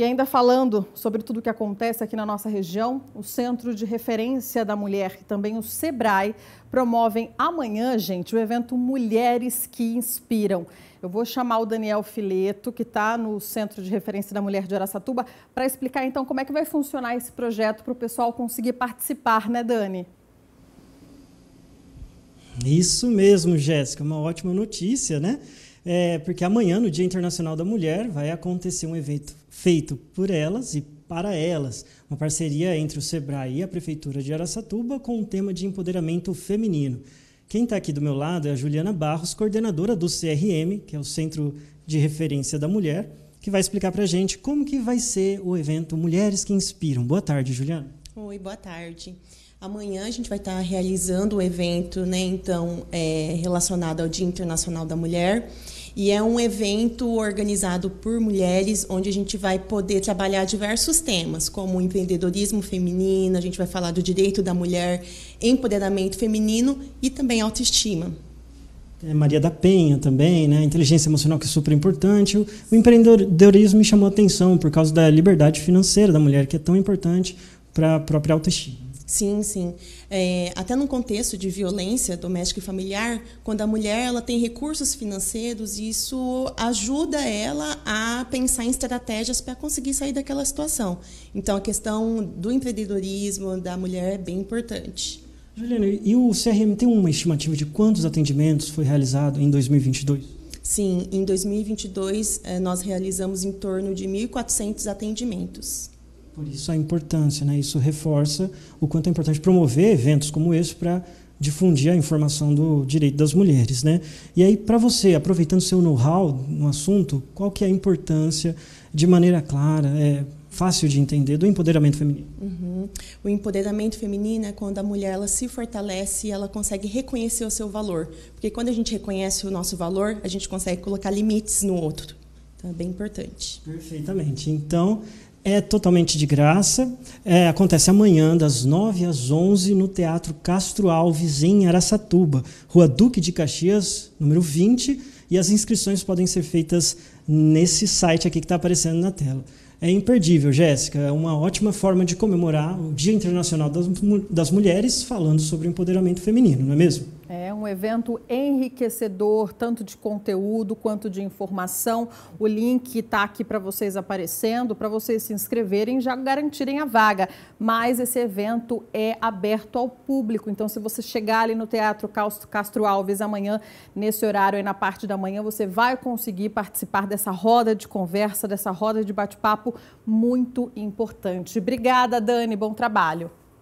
E ainda falando sobre tudo o que acontece aqui na nossa região, o Centro de Referência da Mulher e também o SEBRAE promovem amanhã, gente, o evento Mulheres que Inspiram. Eu vou chamar o Daniel Fileto, que está no Centro de Referência da Mulher de Aracatuba, para explicar então como é que vai funcionar esse projeto para o pessoal conseguir participar, né, Dani? Isso mesmo, Jéssica, uma ótima notícia, né? é, porque amanhã, no Dia Internacional da Mulher, vai acontecer um evento feito por elas e para elas, uma parceria entre o SEBRAE e a Prefeitura de Araçatuba com o um tema de empoderamento feminino. Quem está aqui do meu lado é a Juliana Barros, coordenadora do CRM, que é o Centro de Referência da Mulher, que vai explicar para a gente como que vai ser o evento Mulheres que Inspiram. Boa tarde, Juliana. Oi, boa tarde. Amanhã a gente vai estar tá realizando o evento, né? Então, é, relacionado ao Dia Internacional da Mulher. E é um evento organizado por mulheres, onde a gente vai poder trabalhar diversos temas, como empreendedorismo feminino, a gente vai falar do direito da mulher, empoderamento feminino e também autoestima. É Maria da Penha também, né? Inteligência emocional que é super importante. O, empreendedorismo me chamou a atenção por causa da liberdade financeira da mulher, que é tão importante para a própria autoestima. Sim, sim. É, até num contexto de violência doméstica e familiar, quando a mulher ela tem recursos financeiros, isso ajuda ela a pensar em estratégias para conseguir sair daquela situação. Então, a questão do empreendedorismo da mulher é bem importante. Juliana, e o CRM tem uma estimativa de quantos atendimentos foi realizado em 2022? Sim, em 2022 é, nós realizamos em torno de 1.400 atendimentos. Por isso a importância, né? Isso reforça o quanto é importante promover eventos como esse para difundir a informação do direito das mulheres, né? E aí para você, aproveitando seu know-how no assunto, qual que é a importância de maneira clara, é, fácil de entender do empoderamento feminino. Uhum. O empoderamento feminino é quando a mulher ela se fortalece e ela consegue reconhecer o seu valor. Porque quando a gente reconhece o nosso valor, a gente consegue colocar limites no outro. Então é bem importante. Perfeitamente. Então, é totalmente de graça. É, acontece amanhã, das 9 às 11, no Teatro Castro Alves, em Araçatuba, Rua Duque de Caxias, número 20. E as inscrições podem ser feitas nesse site aqui que está aparecendo na tela. É imperdível, Jéssica. É uma ótima forma de comemorar o Dia Internacional das, das Mulheres falando sobre empoderamento feminino, não é mesmo? um evento enriquecedor, tanto de conteúdo quanto de informação. O link está aqui para vocês aparecendo, para vocês se inscreverem e já garantirem a vaga. Mas esse evento é aberto ao público, então se você chegar ali no Teatro Castro Alves amanhã, nesse horário aí na parte da manhã, você vai conseguir participar dessa roda de conversa, dessa roda de bate-papo muito importante. Obrigada, Dani, bom trabalho.